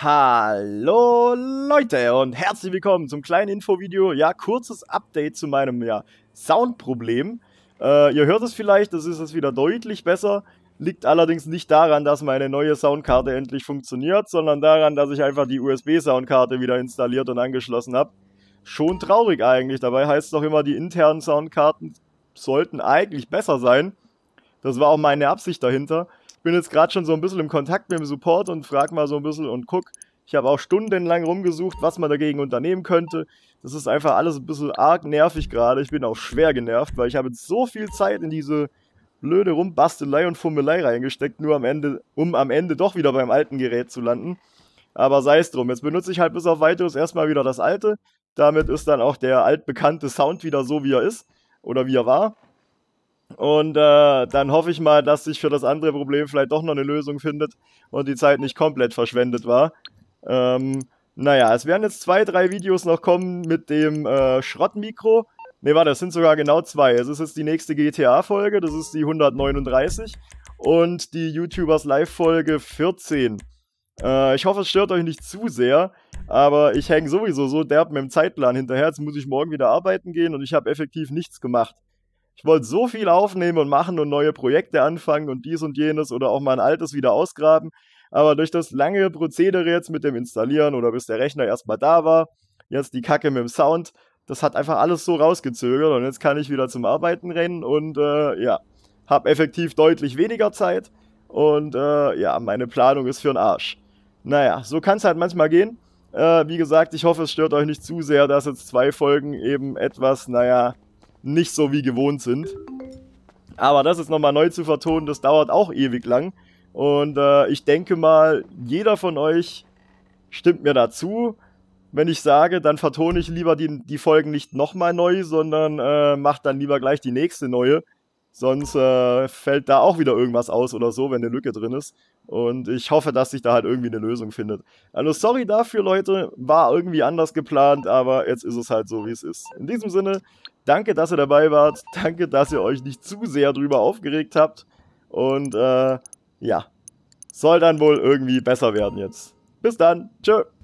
Hallo Leute und herzlich willkommen zum kleinen Infovideo. Ja, kurzes Update zu meinem ja, Soundproblem. Äh, ihr hört es vielleicht, das ist es wieder deutlich besser. Liegt allerdings nicht daran, dass meine neue Soundkarte endlich funktioniert, sondern daran, dass ich einfach die USB-Soundkarte wieder installiert und angeschlossen habe. Schon traurig eigentlich, dabei heißt es doch immer, die internen Soundkarten sollten eigentlich besser sein. Das war auch meine Absicht dahinter bin jetzt gerade schon so ein bisschen im Kontakt mit dem Support und frage mal so ein bisschen und guck. Ich habe auch stundenlang rumgesucht, was man dagegen unternehmen könnte. Das ist einfach alles ein bisschen arg nervig gerade. Ich bin auch schwer genervt, weil ich habe jetzt so viel Zeit in diese blöde Rumbastelei und Fummelei reingesteckt, nur am Ende, um am Ende doch wieder beim alten Gerät zu landen. Aber sei es drum. Jetzt benutze ich halt bis auf weiteres erstmal wieder das alte. Damit ist dann auch der altbekannte Sound wieder so, wie er ist oder wie er war. Und äh, dann hoffe ich mal, dass sich für das andere Problem vielleicht doch noch eine Lösung findet und die Zeit nicht komplett verschwendet war. Ähm, naja, es werden jetzt zwei, drei Videos noch kommen mit dem äh, Schrottmikro. Ne, warte, es sind sogar genau zwei. Es ist jetzt die nächste GTA-Folge, das ist die 139. Und die YouTubers Live-Folge 14. Äh, ich hoffe, es stört euch nicht zu sehr, aber ich hänge sowieso so derb mit dem Zeitplan hinterher. Jetzt muss ich morgen wieder arbeiten gehen und ich habe effektiv nichts gemacht ich wollte so viel aufnehmen und machen und neue Projekte anfangen und dies und jenes oder auch mal ein altes wieder ausgraben. Aber durch das lange Prozedere jetzt mit dem Installieren oder bis der Rechner erstmal da war, jetzt die Kacke mit dem Sound, das hat einfach alles so rausgezögert und jetzt kann ich wieder zum Arbeiten rennen und äh, ja, habe effektiv deutlich weniger Zeit und äh, ja, meine Planung ist für den Arsch. Naja, so kann es halt manchmal gehen. Äh, wie gesagt, ich hoffe, es stört euch nicht zu sehr, dass jetzt zwei Folgen eben etwas, naja, nicht so wie gewohnt sind. Aber das ist nochmal neu zu vertonen, das dauert auch ewig lang. Und äh, ich denke mal, jeder von euch stimmt mir dazu. Wenn ich sage, dann vertone ich lieber die, die Folgen nicht nochmal neu, sondern äh, macht dann lieber gleich die nächste neue. Sonst äh, fällt da auch wieder irgendwas aus oder so, wenn eine Lücke drin ist. Und ich hoffe, dass sich da halt irgendwie eine Lösung findet. Also sorry dafür, Leute. War irgendwie anders geplant, aber jetzt ist es halt so, wie es ist. In diesem Sinne, Danke, dass ihr dabei wart. Danke, dass ihr euch nicht zu sehr drüber aufgeregt habt. Und äh, ja, soll dann wohl irgendwie besser werden jetzt. Bis dann. Tschö.